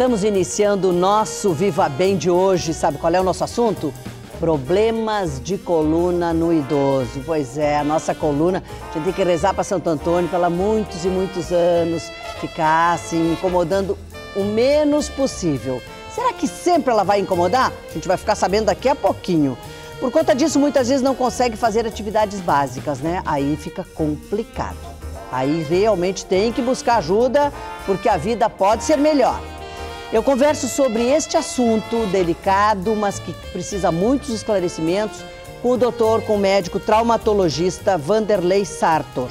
Estamos iniciando o nosso Viva Bem de hoje. Sabe qual é o nosso assunto? Problemas de coluna no idoso. Pois é, a nossa coluna, a gente tem que rezar para Santo Antônio para ela muitos e muitos anos ficar assim, incomodando o menos possível. Será que sempre ela vai incomodar? A gente vai ficar sabendo daqui a pouquinho. Por conta disso, muitas vezes não consegue fazer atividades básicas, né? Aí fica complicado. Aí realmente tem que buscar ajuda, porque a vida pode ser melhor. Eu converso sobre este assunto delicado, mas que precisa muitos esclarecimentos, com o doutor, com o médico traumatologista Vanderlei Sartor.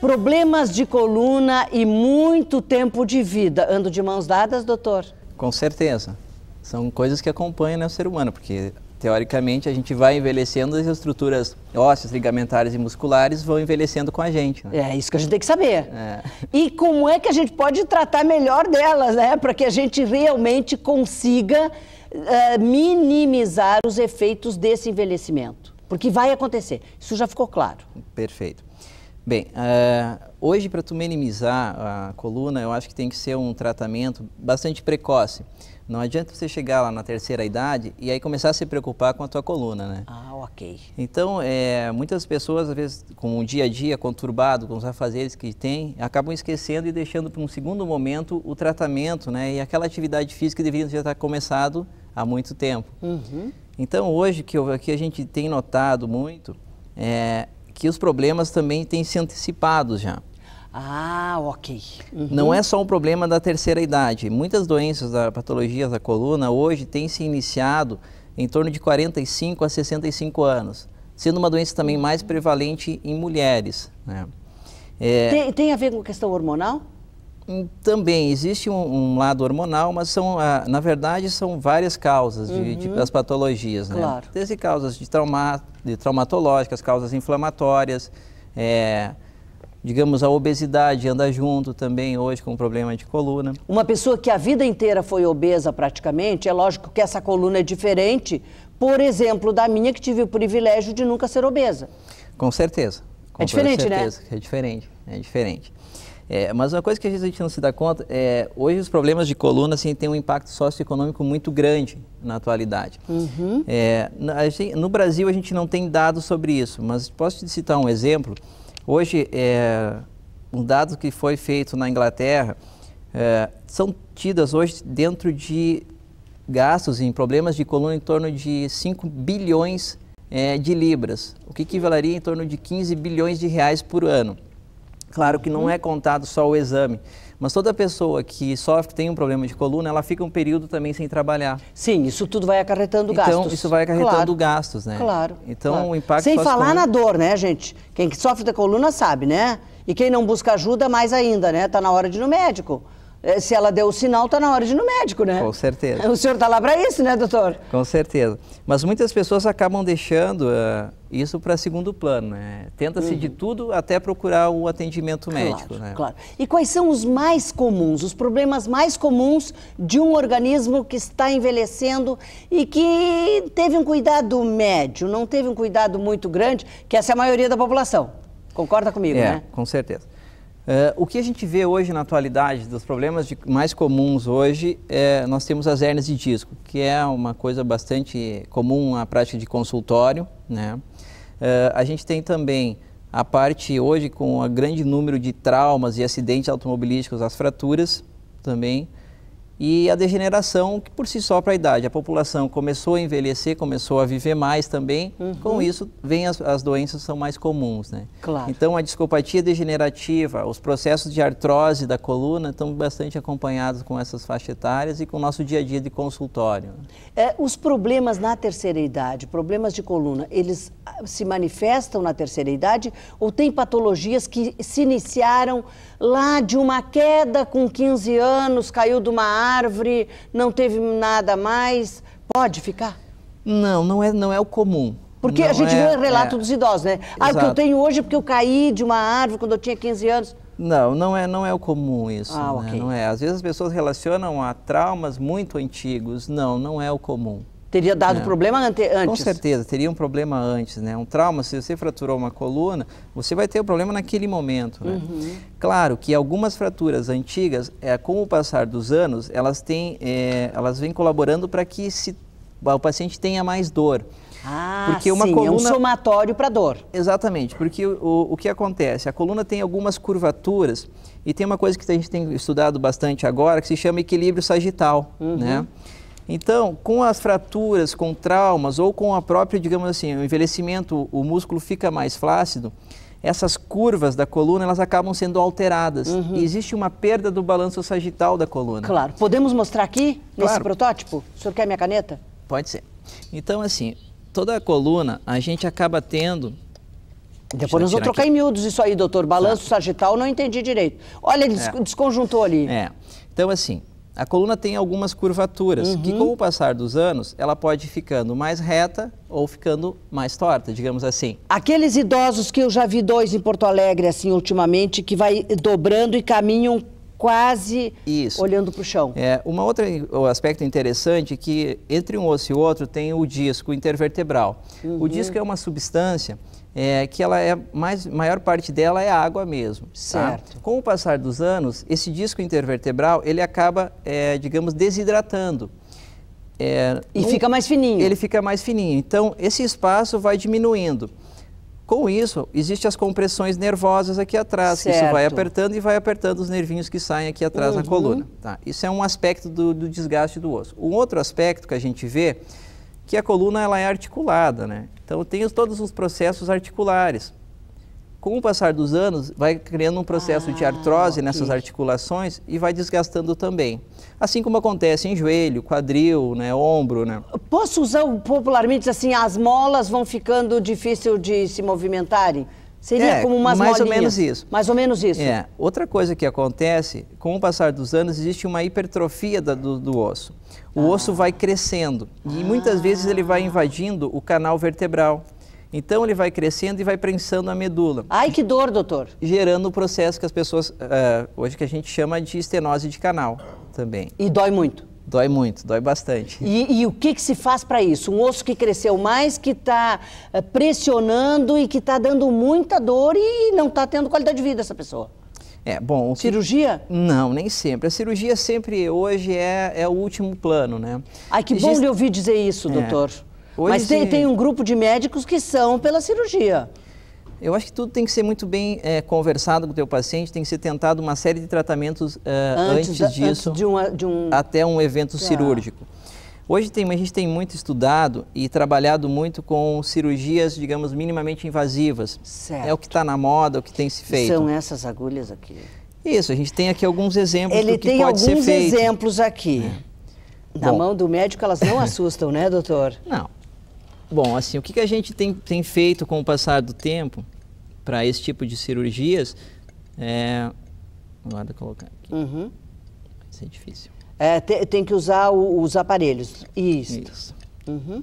Problemas de coluna e muito tempo de vida. Ando de mãos dadas, doutor? Com certeza. São coisas que acompanham né, o ser humano, porque Teoricamente, a gente vai envelhecendo e as estruturas ósseas, ligamentares e musculares vão envelhecendo com a gente. Né? É isso que a gente tem que saber. É. E como é que a gente pode tratar melhor delas, né? Para que a gente realmente consiga uh, minimizar os efeitos desse envelhecimento. Porque vai acontecer. Isso já ficou claro. Perfeito. Bem, uh, hoje para tu minimizar a coluna, eu acho que tem que ser um tratamento bastante precoce. Não adianta você chegar lá na terceira idade e aí começar a se preocupar com a tua coluna, né? Ah, ok. Então, é, muitas pessoas, às vezes, com o dia a dia conturbado, com os afazeres que tem, acabam esquecendo e deixando para um segundo momento o tratamento, né? E aquela atividade física que deveria já estar começado há muito tempo. Uhum. Então, hoje, que, eu, que a gente tem notado muito, é que os problemas também têm se antecipado já. Ah, ok. Uhum. Não é só um problema da terceira idade. Muitas doenças, da patologias da coluna hoje têm se iniciado em torno de 45 a 65 anos, sendo uma doença também uhum. mais prevalente em mulheres. Né? É... Tem, tem, a ver com questão hormonal? Hum, também existe um, um lado hormonal, mas são, ah, na verdade são várias causas de, uhum. de, das patologias. Né? Claro. Desde causas de, trauma, de traumatológicas, causas inflamatórias. É Digamos, a obesidade anda junto também hoje com o problema de coluna. Uma pessoa que a vida inteira foi obesa praticamente, é lógico que essa coluna é diferente, por exemplo, da minha que tive o privilégio de nunca ser obesa. Com certeza. Com é diferente, né? certeza. né? É diferente, é diferente. É, mas uma coisa que a gente não se dá conta é hoje os problemas de coluna assim têm um impacto socioeconômico muito grande na atualidade. Uhum. É, no Brasil a gente não tem dados sobre isso, mas posso te citar um exemplo. Hoje, é, um dado que foi feito na Inglaterra, é, são tidas hoje dentro de gastos em problemas de coluna em torno de 5 bilhões é, de libras, o que equivaleria em torno de 15 bilhões de reais por ano. Claro que não é contado só o exame, mas toda pessoa que sofre, tem um problema de coluna, ela fica um período também sem trabalhar. Sim, isso tudo vai acarretando então, gastos. Então, isso vai acarretando claro. gastos, né? Claro. Então, claro. o impacto... Sem falar coluna... na dor, né, gente? Quem sofre da coluna sabe, né? E quem não busca ajuda, mais ainda, né? Está na hora de ir no médico. É, se ela deu o sinal, está na hora de ir no médico, né? Com certeza. O senhor está lá para isso, né, doutor? Com certeza. Mas muitas pessoas acabam deixando uh, isso para segundo plano, né? Tenta-se uhum. de tudo até procurar o atendimento claro, médico, né? Claro. E quais são os mais comuns, os problemas mais comuns de um organismo que está envelhecendo e que teve um cuidado médio, não teve um cuidado muito grande, que essa é a maioria da população. Concorda comigo, é, né? Com certeza. Uh, o que a gente vê hoje na atualidade, dos problemas de, mais comuns hoje, é, nós temos as hernias de disco, que é uma coisa bastante comum na prática de consultório. Né? Uh, a gente tem também a parte hoje com o grande número de traumas e acidentes automobilísticos, as fraturas também e a degeneração que por si só para a idade. A população começou a envelhecer, começou a viver mais também, uhum. com isso vem as, as doenças são mais comuns, né? Claro. Então a discopatia degenerativa, os processos de artrose da coluna estão bastante acompanhados com essas faixas etárias e com o nosso dia a dia de consultório. É, os problemas na terceira idade, problemas de coluna, eles ah, se manifestam na terceira idade ou tem patologias que se iniciaram lá de uma queda com 15 anos, caiu de uma árvore, não teve nada mais. Pode ficar? Não, não é, não é o comum. Porque não a gente é, vê o relato é, dos idosos, né? Exato. Ah, o que eu tenho hoje é porque eu caí de uma árvore quando eu tinha 15 anos. Não, não é, não é o comum isso. Ah, né? okay. Não é. Às vezes as pessoas relacionam a traumas muito antigos. Não, não é o comum. Teria dado é. problema ante, antes? Com certeza, teria um problema antes, né? Um trauma, se você fraturou uma coluna, você vai ter o um problema naquele momento, né? Uhum. Claro que algumas fraturas antigas, é, com o passar dos anos, elas, têm, é, elas vêm colaborando para que se, o paciente tenha mais dor. Ah, porque uma sim, coluna... é um somatório para dor. Exatamente, porque o, o que acontece? A coluna tem algumas curvaturas e tem uma coisa que a gente tem estudado bastante agora que se chama equilíbrio sagital, né? uhum. né? Então, com as fraturas, com traumas ou com a própria, digamos assim, o envelhecimento, o músculo fica mais flácido, essas curvas da coluna elas acabam sendo alteradas. Uhum. E existe uma perda do balanço sagital da coluna. Claro. Podemos mostrar aqui nesse claro. protótipo? O senhor quer minha caneta? Pode ser. Então, assim, toda a coluna a gente acaba tendo. Depois nós vamos trocar aqui. em miúdos isso aí, doutor. Balanço sagital, não entendi direito. Olha, ele é. desconjuntou ali. É. Então, assim, a coluna tem algumas curvaturas uhum. que, com o passar dos anos, ela pode ficando mais reta ou ficando mais torta, digamos assim. Aqueles idosos que eu já vi dois em Porto Alegre, assim, ultimamente, que vai dobrando e caminham quase Isso. olhando para o chão. É, uma outra um aspecto interessante é que entre um osso e outro tem o disco intervertebral. Uhum. O disco é uma substância é, que ela é mais, maior parte dela é água mesmo. Tá? Certo. Tá? Com o passar dos anos, esse disco intervertebral ele acaba, é, digamos, desidratando. É, e um, fica mais fininho. Ele fica mais fininho. Então esse espaço vai diminuindo. Com isso, existem as compressões nervosas aqui atrás. Certo. Isso vai apertando e vai apertando os nervinhos que saem aqui atrás uhum. na coluna. Tá? Isso é um aspecto do, do desgaste do osso. Um outro aspecto que a gente vê que a coluna ela é articulada, né? Então tem os, todos os processos articulares. Com o passar dos anos, vai criando um processo ah, de artrose nessas articulações e vai desgastando também. Assim como acontece em joelho, quadril, né, ombro, né? Posso usar popularmente assim, as molas vão ficando difícil de se movimentarem? Seria é, como umas mais molinhas. ou menos isso. Mais ou menos isso. É. Outra coisa que acontece, com o passar dos anos, existe uma hipertrofia da, do, do, osso. O ah. osso vai crescendo e muitas ah. vezes ele vai invadindo o canal vertebral. Então ele vai crescendo e vai prensando a medula. Ai, que dor, doutor! Gerando o processo que as pessoas, uh, hoje que a gente chama de estenose de canal também. E dói muito? Dói muito, dói bastante. E, e o que, que se faz para isso? Um osso que cresceu mais, que está eh, pressionando e que está dando muita dor e não está tendo qualidade de vida essa pessoa. É, bom. Cirurgia? Não, nem sempre. A cirurgia sempre hoje é, é o último plano, né? Ai, que bom Gest... lhe ouvir dizer isso, é. doutor. É. Hoje... Mas tem, tem um grupo de médicos que são pela cirurgia. Eu acho que tudo tem que ser muito bem é, conversado com o teu paciente, tem que ser tentado uma série de tratamentos uh, antes, antes da, disso, antes de uma, de um... até um evento cirúrgico. Hoje tem, a gente tem muito estudado e trabalhado muito com cirurgias, digamos, minimamente invasivas. Certo. É o que está na moda, o que tem se feito. São essas agulhas aqui. Isso, a gente tem aqui alguns exemplos Ele do que pode ser feito. Ele tem alguns exemplos aqui. É. Na Bom. mão do médico elas não assustam, né, doutor? Não. Bom, assim, o que, a gente tem, tem feito com o passar do tempo para esse tipo de cirurgias é... Guarda colocar aqui. Uhum. Vai ser difícil. É, tem, tem que usar o, os aparelhos. Isso. Isso. Uhum.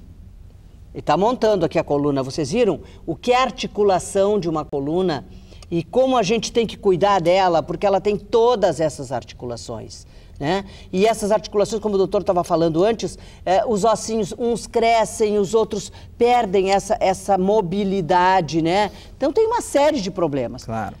E está montando aqui a coluna. Vocês viram o que é articulação de uma coluna e como a gente tem que cuidar dela, porque ela tem todas essas articulações. Né? E essas articulações, como o doutor estava falando antes, é, os ossinhos, uns crescem, os outros perdem essa, essa mobilidade, né? Então tem uma série de problemas. Claro.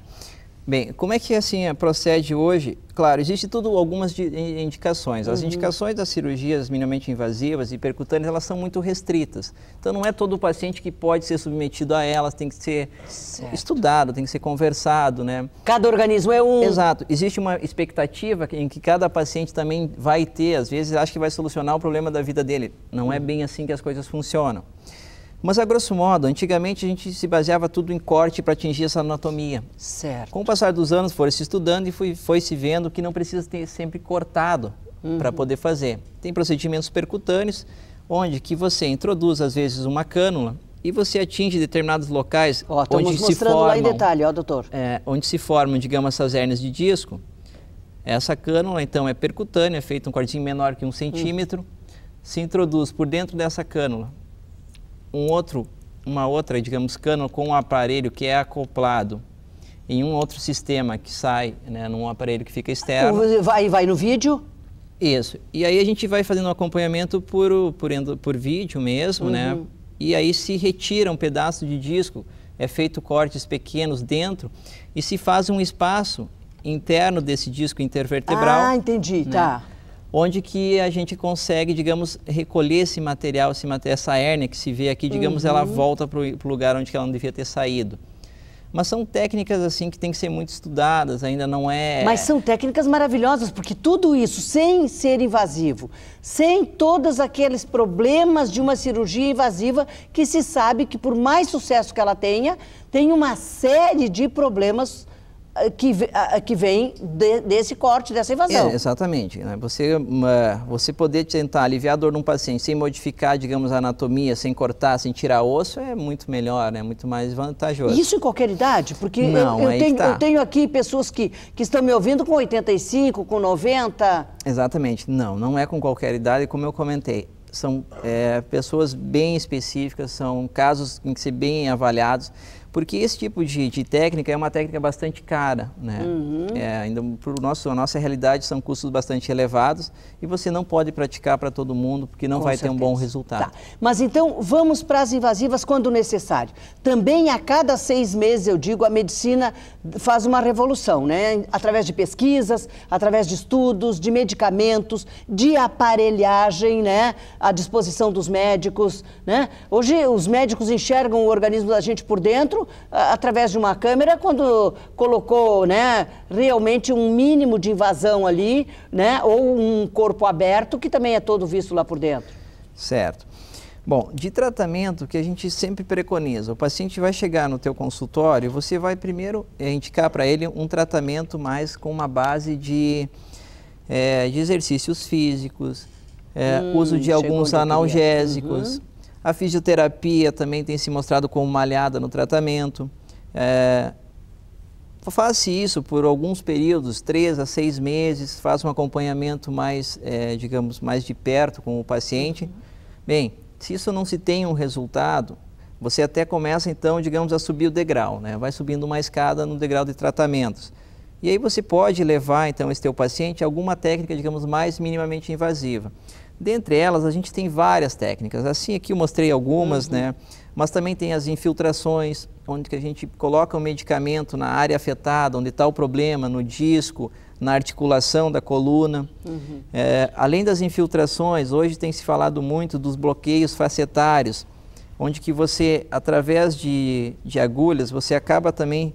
Bem, como é que assim é, procede hoje? Claro, existe tudo algumas indicações. As uhum. indicações das cirurgias minimamente invasivas e percutâneas, elas são muito restritas. Então não é todo o paciente que pode ser submetido a elas, tem que ser certo. estudado, tem que ser conversado, né? Cada organismo é um. Exato. Existe uma expectativa em que cada paciente também vai ter, às vezes acha que vai solucionar o problema da vida dele. Não é uhum. bem assim que as coisas funcionam. Mas a grosso modo, antigamente a gente se baseava tudo em corte para atingir essa anatomia. Certo. Com o passar dos anos, foi se estudando e foi, foi se vendo que não precisa ter sempre cortado uhum. para poder fazer. Tem procedimentos percutâneos, onde que você introduz às vezes uma cânula e você atinge determinados locais ó, onde se formam. lá em detalhe, ó, doutor. É, onde se formam, digamos, essas hernias de disco. Essa cânula, então, é percutânea, é feita um cortinho menor que um hum. centímetro, se introduz por dentro dessa cânula um outro, uma outra, digamos, cano com um aparelho que é acoplado em um outro sistema que sai, né, num aparelho que fica externo. Vai, vai no vídeo? Isso. E aí a gente vai fazendo um acompanhamento por, por, por vídeo mesmo, né? uhum. né? E aí se retira um pedaço de disco, é feito cortes pequenos dentro e se faz um espaço interno desse disco intervertebral. Ah, entendi, né? tá onde que a gente consegue, digamos, recolher esse material, essa hérnia que se vê aqui, digamos, uhum. ela volta para o lugar onde ela não devia ter saído. Mas são técnicas assim que têm que ser muito estudadas, ainda não é. Mas são técnicas maravilhosas, porque tudo isso, sem ser invasivo, sem todos aqueles problemas de uma cirurgia invasiva, que se sabe que por mais sucesso que ela tenha, tem uma série de problemas que, que vem de, desse corte, dessa invasão. É, exatamente. Né? Você, uma, você poder tentar aliviar a dor num paciente sem modificar, digamos, a anatomia, sem cortar, sem tirar osso, é muito melhor, é né? muito mais vantajoso. Isso em qualquer idade? Porque Não, eu, eu, tenho, tá. eu, tenho, aqui pessoas que, que estão me ouvindo com 85, com 90. Exatamente. Não, não é com qualquer idade, como eu comentei. São é, pessoas bem específicas, são casos em que ser bem avaliados porque esse tipo de, de técnica é uma técnica bastante cara, né? Uhum. É, ainda para nosso, a nossa realidade são custos bastante elevados e você não pode praticar para todo mundo porque não Com vai certeza. ter um bom resultado. Tá. Mas então vamos para as invasivas quando necessário. Também a cada seis meses, eu digo, a medicina faz uma revolução, né? Através de pesquisas, através de estudos, de medicamentos, de aparelhagem, né? À disposição dos médicos, né? Hoje os médicos enxergam o organismo da gente por dentro outro através de uma câmera quando colocou, né, realmente um mínimo de invasão ali, né, ou um corpo aberto que também é todo visto lá por dentro. Certo. Bom, de tratamento que a gente sempre preconiza, o paciente vai chegar no teu consultório, você vai primeiro eh, indicar para ele um tratamento mais com uma base de, é, de exercícios físicos, é, hum, uso de hum, alguns uhum. analgésicos. Uhum. A fisioterapia também tem se mostrado como uma aliada no tratamento. É, faça isso por alguns períodos, três a seis meses, faça um acompanhamento mais, é, digamos, mais de perto com o paciente. Bem, se isso não se tem um resultado, você até começa então, digamos, a subir o degrau, né? vai subindo uma escada no degrau de tratamentos. E aí você pode levar então esse teu paciente a alguma técnica, digamos, mais minimamente invasiva. Dentre elas, a gente tem várias técnicas. Assim, aqui eu mostrei algumas, uhum. né? Mas também tem as infiltrações, onde que a gente coloca um medicamento na área afetada, onde está o problema, no disco, na articulação da coluna. Uhum. É, além das infiltrações, hoje tem se falado muito dos bloqueios facetários, onde que você, através de, de agulhas, você acaba também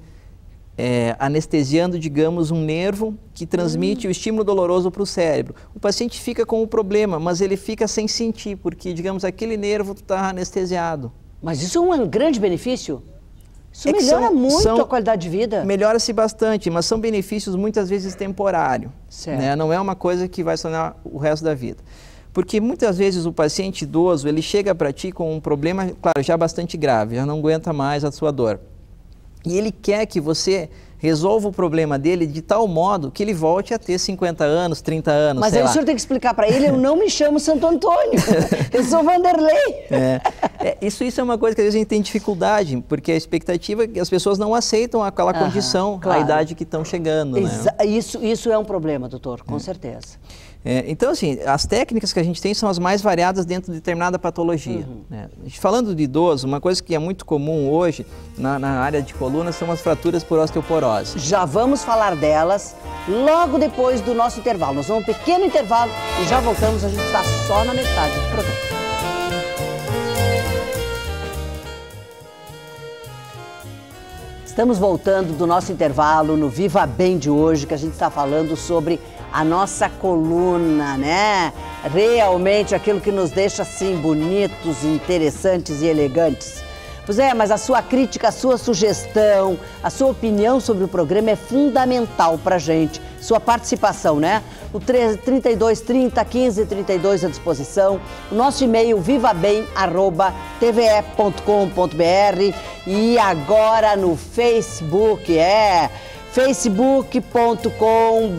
é, anestesiando, digamos, um nervo que transmite o estímulo doloroso para o cérebro. O paciente fica com o problema, mas ele fica sem sentir, porque, digamos, aquele nervo está anestesiado. Mas isso é um grande benefício? Isso é melhora são, muito são, a qualidade de vida. Melhora-se bastante, mas são benefícios muitas vezes temporários. Né? Não é uma coisa que vai sonhar o resto da vida. Porque muitas vezes o paciente idoso, ele chega para ti com um problema, claro, já bastante grave, já não aguenta mais a sua dor. E ele quer que você resolva o problema dele de tal modo que ele volte a ter 50 anos, 30 anos. Mas aí lá. o senhor tem que explicar para ele: eu não me chamo Santo Antônio, eu sou Vanderlei. É. É, isso, isso é uma coisa que às vezes a gente tem dificuldade, porque a expectativa é que as pessoas não aceitam aquela Aham, condição, claro. a idade que estão chegando. Né? Isso, isso é um problema, doutor, com é. certeza. É, então, assim, as técnicas que a gente tem são as mais variadas dentro de determinada patologia. Uhum. Né? Falando de idoso, uma coisa que é muito comum hoje na, na área de coluna são as fraturas por osteoporose. Já vamos falar delas logo depois do nosso intervalo. Nós vamos um pequeno intervalo e já voltamos, a gente está só na metade do programa. Estamos voltando do nosso intervalo no Viva Bem de hoje, que a gente está falando sobre a nossa coluna, né? Realmente aquilo que nos deixa assim bonitos, interessantes e elegantes. Pois é, mas a sua crítica, a sua sugestão, a sua opinião sobre o programa é fundamental pra gente. Sua participação, né? O 3230 1532 à disposição. O nosso e-mail vivabem@tve.com.br e agora no Facebook, é facebook.com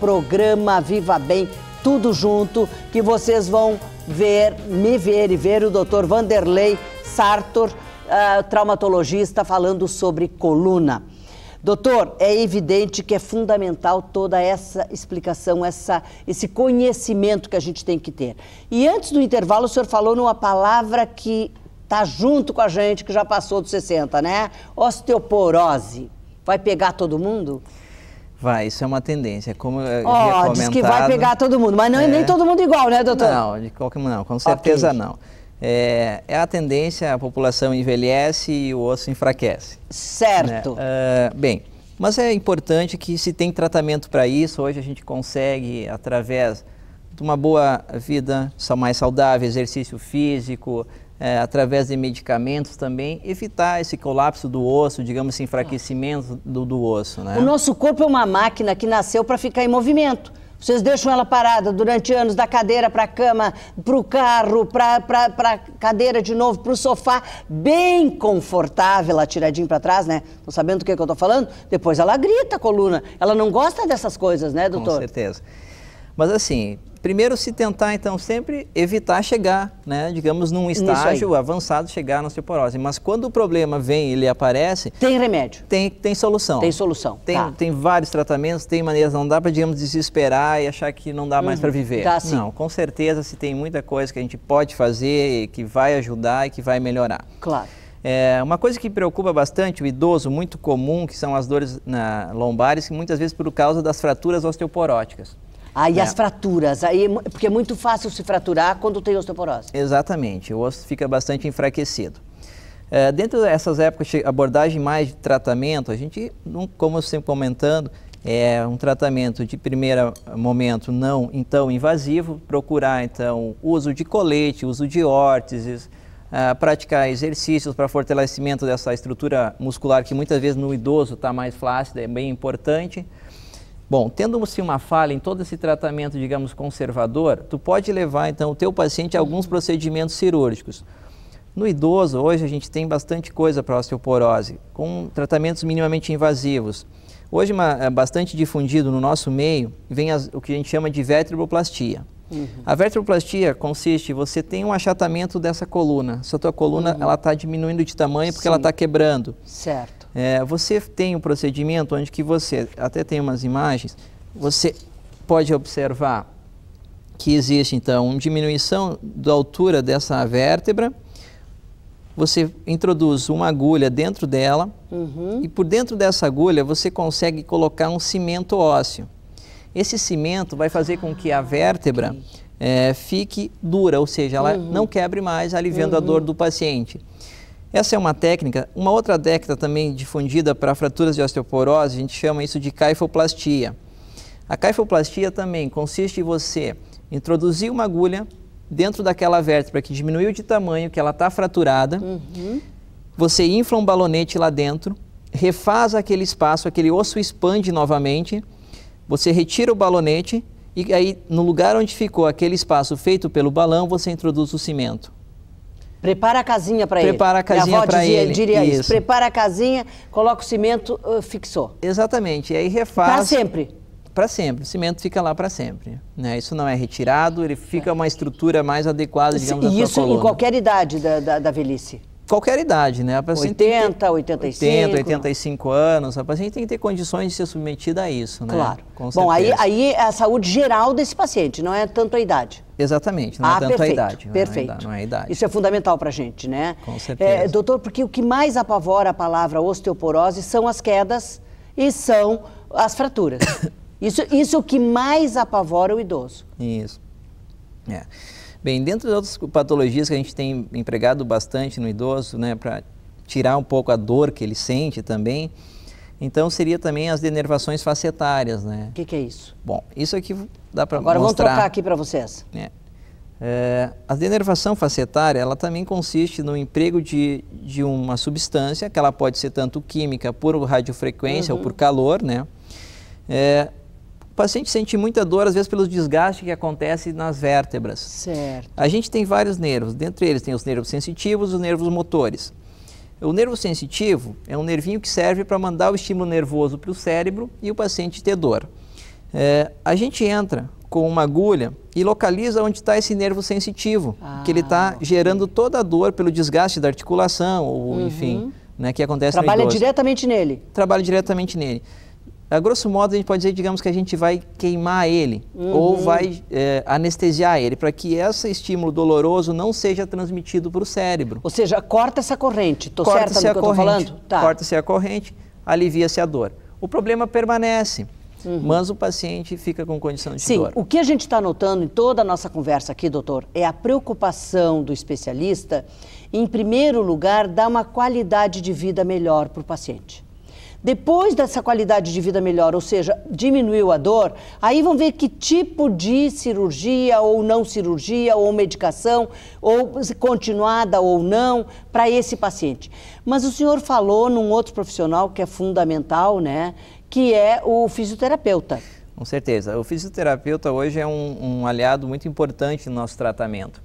programa Viva Bem, tudo junto, que vocês vão ver, me ver e ver o Dr. Vanderlei Sartor, uh, traumatologista, falando sobre coluna. Doutor, é evidente que é fundamental toda essa explicação, essa, esse conhecimento que a gente tem que ter. E antes do intervalo, o senhor falou numa palavra que está junto com a gente, que já passou dos 60, né? Osteoporose. Vai pegar todo mundo? Vai, isso é uma tendência. Como oh, diz que vai pegar todo mundo, mas não é, nem é. todo mundo igual, né, doutor? Não, de qualquer não, com certeza okay. não. É, é, a tendência, a população envelhece e o osso enfraquece. Certo. Né? Uh, bem, mas é importante que se tem tratamento para isso, hoje a gente consegue, através de uma boa vida mais saudável, exercício físico, é, através de medicamentos também, evitar esse colapso do osso, digamos assim, enfraquecimento do, do osso. Né? O nosso corpo é uma máquina que nasceu para ficar em movimento. Vocês deixam ela parada durante anos, da cadeira para a cama, para o carro, para a cadeira de novo, para o sofá, bem confortável, atiradinho para trás, né? Estão sabendo do que, que eu estou falando? Depois ela grita, coluna. Ela não gosta dessas coisas, né, doutor? Com certeza. Mas assim, primeiro se tentar, então, sempre evitar chegar, né, digamos, num estágio avançado, chegar na osteoporose. Mas quando o problema vem, ele aparece... Tem remédio. Tem, tem solução. Tem solução, Tem, tá. tem vários tratamentos, tem maneiras, não dá para, digamos, desesperar e achar que não dá uhum. mais para hum, viver. sim. Não, com certeza se tem muita coisa que a gente pode fazer, que vai ajudar e que vai melhorar. Claro. É, uma coisa que preocupa bastante o idoso, muito comum, que são as dores na, lombares, que muitas vezes por causa das fraturas osteoporóticas. Aí ah, as é. fraturas, aí, é porque é muito fácil se fraturar quando tem osteoporose. Exatamente, o osso fica bastante enfraquecido. É, dentro dessas épocas de abordagem mais de tratamento, a gente, como eu sempre comentando, é um tratamento de primeiro momento não então invasivo, procurar então uso de colete, uso de órteses, Uh, praticar exercícios para fortalecimento dessa estrutura muscular que muitas vezes no idoso está mais flácida, é bem importante. Bom, tendo-se assim uma falha em todo esse tratamento, digamos, conservador, tu pode levar, então, o teu paciente a alguns procedimentos cirúrgicos. No idoso, hoje a gente tem bastante coisa para osteoporose, com tratamentos minimamente invasivos. Hoje, uma, é bastante difundido no nosso meio, vem as, o que a gente chama de vertebroplastia. Uhum. A vertebroplastia consiste, você tem um achatamento dessa coluna. Se a tua coluna uhum. ela está diminuindo de tamanho porque Sim. ela está quebrando. Certo. É, você tem um procedimento onde que você, até tem umas imagens, você pode observar que existe então uma diminuição da altura dessa vértebra, você introduz uma agulha dentro dela uhum. e por dentro dessa agulha você consegue colocar um cimento ósseo. Esse cimento vai fazer com que a ah, vértebra okay. é, fique dura, ou seja, ela uhum. não quebre mais, aliviando uhum. a dor uhum. do paciente. Essa é uma técnica. Uma outra técnica também difundida para fraturas de osteoporose, a gente chama isso de caifoplastia. A caifoplastia também consiste em você introduzir uma agulha dentro daquela vértebra que diminuiu de tamanho, que ela está fraturada. Uhum. Você infla um balonete lá dentro, refaz aquele espaço, aquele osso expande novamente. Você retira o balonete e aí no lugar onde ficou aquele espaço feito pelo balão, você introduz o cimento. Prepara a casinha para ele. Prepara a casinha para ele. diria isso. isso. Prepara a casinha, coloca o cimento, uh, fixou. Exatamente. E aí refaz. Para sempre. Para sempre. O cimento fica lá para sempre. Né? Isso não é retirado, ele fica é. uma estrutura mais adequada, digamos, E isso em qualquer idade da, da, da velhice qualquer idade, né? A 80, ter, 85. 80, 85 anos, a paciente tem que ter condições de ser submetida a isso, né? Claro. Bom, aí, aí é a saúde geral desse paciente, não é tanto a idade. Exatamente, não é ah, é tanto perfeito, a idade. Perfeito. Não é, não é idade. Isso é fundamental para a gente, né? Com é, certeza. É, doutor, porque o que mais apavora a palavra osteoporose são as quedas e são as fraturas. isso, isso é o que mais apavora o idoso. Isso. É. Bem, dentro das outras patologias que a gente tem empregado bastante no idoso, né, para tirar um pouco a dor que ele sente também, então seria também as denervações facetárias, né? O que, que, é isso? Bom, isso aqui dá para mostrar. Agora vamos trocar aqui para vocês. É. É, a denervação facetária, ela também consiste no emprego de, de uma substância, que ela pode ser tanto química por radiofrequência uhum. ou por calor, né? É, paciente sente muita dor, às vezes, pelo desgaste que acontece nas vértebras. Certo. A gente tem vários nervos, dentre eles tem os nervos sensitivos e os nervos motores. O nervo sensitivo é um nervinho que serve para mandar o estímulo nervoso para o cérebro e o paciente ter dor. É, a gente entra com uma agulha e localiza onde está esse nervo sensitivo, ah, que ele está gerando toda a dor pelo desgaste da articulação, ou uhum. enfim, né, que acontece Trabalha diretamente nele? Trabalha diretamente nele a grosso modo, a gente pode dizer, digamos, que a gente vai queimar ele uhum. ou vai é, anestesiar ele, para que esse estímulo doloroso não seja transmitido para o cérebro. Ou seja, corta essa corrente. Estou certa do que corrente, eu estou falando? Tá. Corta-se a corrente, alivia-se a dor. O problema permanece. Uhum. mas o paciente fica com condição de Sim, dor. Sim, o que a gente está notando em toda a nossa conversa aqui, doutor, é a preocupação do especialista em primeiro lugar, dar uma qualidade de vida melhor para o paciente. Depois dessa qualidade de vida melhor, ou seja, diminuiu a dor, aí vão ver que tipo de cirurgia ou não cirurgia, ou medicação, ou continuada ou não, para esse paciente. Mas o senhor falou num outro profissional que é fundamental, né? Que é o fisioterapeuta. Com certeza. O fisioterapeuta hoje é um, um aliado muito importante no nosso tratamento.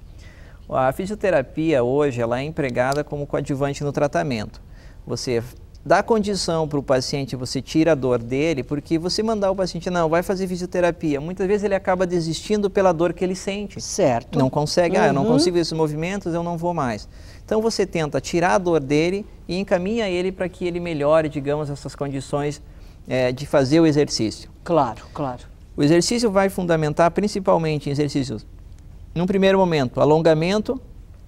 A fisioterapia hoje ela é empregada como coadjuvante no tratamento. Você dá condição para o paciente, você tira a dor dele, porque você mandar o paciente, não, vai fazer fisioterapia. Muitas vezes ele acaba desistindo pela dor que ele sente. Certo. Não consegue, uhum. ah, eu não uhum. consigo esses movimentos, eu não vou mais. Então você tenta tirar a dor dele e encaminha ele para que ele melhore, digamos, essas condições é, de fazer o exercício. Claro, claro. O exercício vai fundamentar principalmente em exercícios, num primeiro momento, alongamento,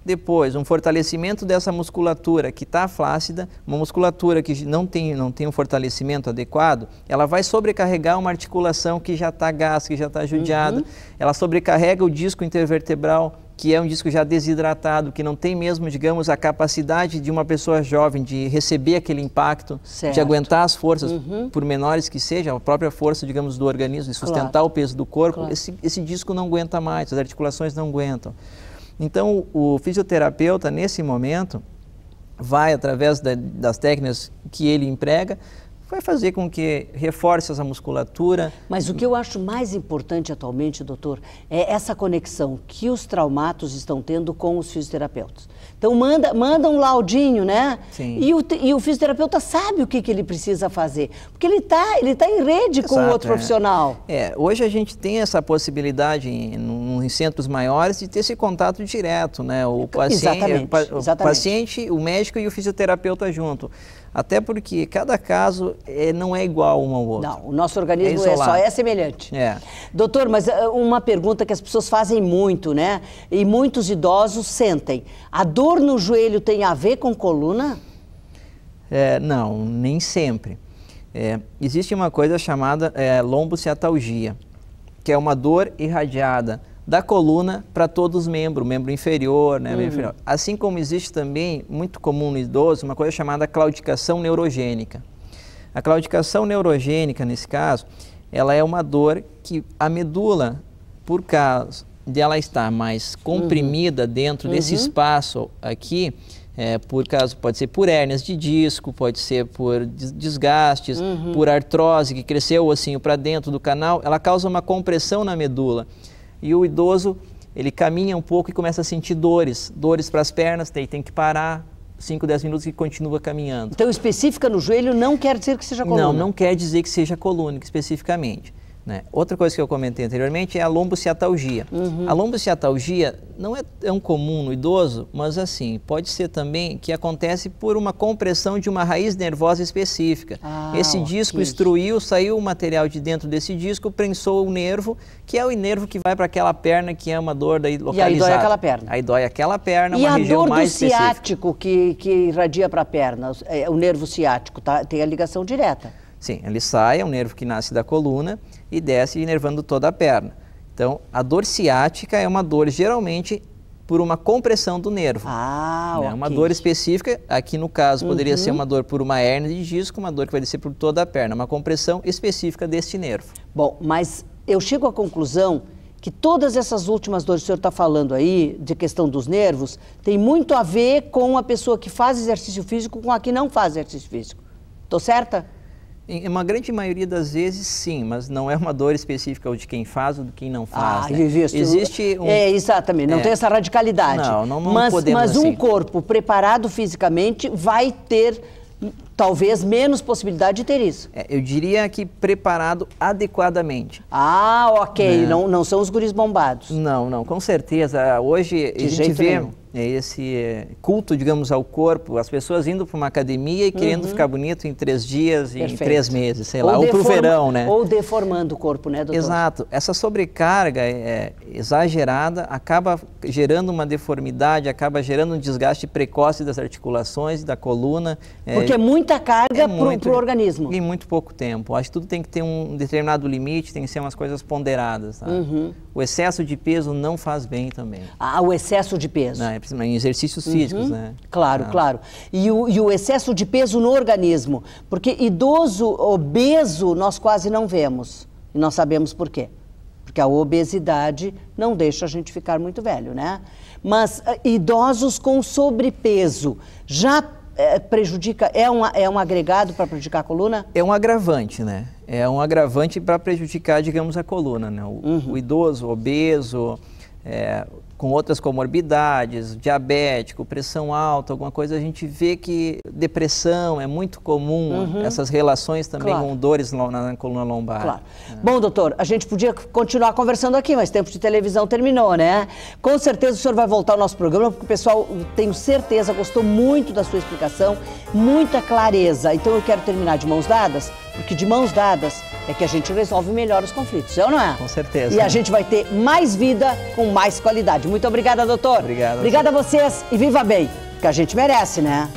depois, um fortalecimento dessa musculatura que está flácida, uma musculatura que não tem, não tem um fortalecimento adequado, ela vai sobrecarregar uma articulação que já está gasta, que já está judiada. Uhum. Ela sobrecarrega o disco intervertebral, que é um disco já desidratado, que não tem mesmo, digamos, a capacidade de uma pessoa jovem de receber aquele impacto, certo. de aguentar as forças, uhum. por menores que sejam, a própria força, digamos, do organismo, de sustentar claro. o peso do corpo, claro. esse, esse disco não aguenta mais, as articulações não aguentam. Então, o fisioterapeuta, nesse momento, vai, através da, das técnicas que ele emprega, vai fazer com que reforce essa musculatura. Mas o que eu acho mais importante atualmente, doutor, é essa conexão que os traumatos estão tendo com os fisioterapeutas. Então manda, manda um laudinho, né? Sim. E o, e o fisioterapeuta sabe o que, que ele precisa fazer, porque ele está ele tá em rede com o outro é. profissional. É. hoje a gente tem essa possibilidade em, em centros maiores, de ter esse contato direto, né? O paciente, exatamente, o paciente, o médico e o fisioterapeuta junto. Até porque cada caso é, não é igual um ao outro. Não, o nosso organismo é, é só é semelhante. É. Doutor, mas eh, uma pergunta que as pessoas fazem muito, né? E muitos idosos sentem. A dor no joelho tem a ver com coluna? É, não, nem sempre. É, existe uma coisa chamada é, que é uma dor irradiada da coluna para todos os membros, membro inferior, né, uhum. inferior. Assim como existe também, muito comum no idoso, uma coisa chamada claudicação neurogênica. A claudicação neurogênica, nesse caso, ela é uma dor que a medula, por causa de ela estar mais uhum. comprimida uhum. dentro uhum. desse espaço aqui, é, por caso pode ser por hérnias de disco, pode ser por desgastes, uhum. por artrose que cresceu o ossinho para dentro do canal, ela causa uma compressão na medula e o idoso ele caminha um pouco e começa a sentir dores, dores para as pernas, tem, tem que parar 5, 10 minutos e continua caminhando. Então específica no joelho não quer dizer que seja coluna? Não, não quer dizer que seja colônica especificamente. Né? Outra coisa que eu comentei anteriormente é a lombociatalgia. Uhum. A lombociatalgia não é tão comum no idoso, mas assim, pode ser também que acontece por uma compressão de uma raiz nervosa específica. Ah, Esse disco estruiu, saiu o material de dentro desse disco, prensou o nervo, que é o nervo que vai para aquela perna que é uma dor daí localizada. E aí dói aquela perna. Aí dói aquela perna, e uma região mais específica. E a dor do ciático que, que irradia para a perna, é, o nervo ciático, tá? tem a ligação direta. Sim, ele sai, é um nervo que nasce da coluna e desce inervando toda a perna. Então, a dor ciática é uma dor geralmente por uma compressão do nervo. Ah, né? okay. Uma dor específica, aqui no caso poderia uhum. ser uma dor por uma hernia de disco, uma dor que vai descer por toda a perna, uma compressão específica deste nervo. Bom, mas eu chego à conclusão que todas essas últimas dores que o senhor está falando aí, de questão dos nervos, tem muito a ver com a pessoa que faz exercício físico com a que não faz exercício físico. Estou certa? Em uma grande maioria das vezes, sim, mas não é uma dor específica de quem faz ou de quem não faz. Ah, né? existe. existe um... é, exatamente, não é. tem essa radicalidade. Não, não, não mas, podemos Mas assim. um corpo preparado fisicamente vai ter talvez menos possibilidade de ter isso. É, eu diria que preparado adequadamente. Ah, ok. Não. Né? não, não são os guris bombados. Não, não, com certeza. Hoje de a gente vê. Nenhum é esse é, culto, digamos, ao corpo, as pessoas indo para uma academia e querendo uhum. ficar bonito em três dias, Perfeito. em três meses, sei ou lá, ou para o verão, né? Ou deformando o corpo, né, doutor? Exato. Essa sobrecarga é, é, exagerada acaba gerando uma deformidade, acaba gerando um desgaste precoce das articulações, da coluna. Porque é muita carga é para o organismo. Em muito pouco tempo. Acho que tudo tem que ter um determinado limite, tem que ser umas coisas ponderadas. Tá? Uhum. O excesso de peso não faz bem também. Ah, o excesso de peso. Não, é, em exercícios uhum. físicos, né? Claro, tá. claro. E o, e o excesso de peso no organismo. Porque idoso obeso nós quase não vemos. E nós sabemos por quê. Porque a obesidade não deixa a gente ficar muito velho, né? Mas ah, idosos com sobrepeso já é, prejudica, é um, é um agregado para prejudicar a coluna? É um agravante, né? É um agravante para prejudicar, digamos, a coluna, né? O, uhum. o idoso, obeso, é, com outras comorbidades, diabético, pressão alta, alguma coisa, a gente vê que depressão é muito comum, uhum. essas relações também claro. com dores na, na coluna lombar. Claro. É. Bom, doutor, a gente podia continuar conversando aqui, mas tempo de televisão terminou, né? Com certeza o senhor vai voltar ao nosso programa, porque o pessoal, tenho certeza, gostou muito da sua explicação, muita clareza. Então eu quero terminar de mãos dadas, porque de mãos dadas é que a gente resolve melhor os conflitos, é ou não é? Com certeza. E a gente vai ter mais vida com mais qualidade. Muito obrigada, doutor. Obrigado. Obrigada a vocês e viva bem, que a gente merece, né?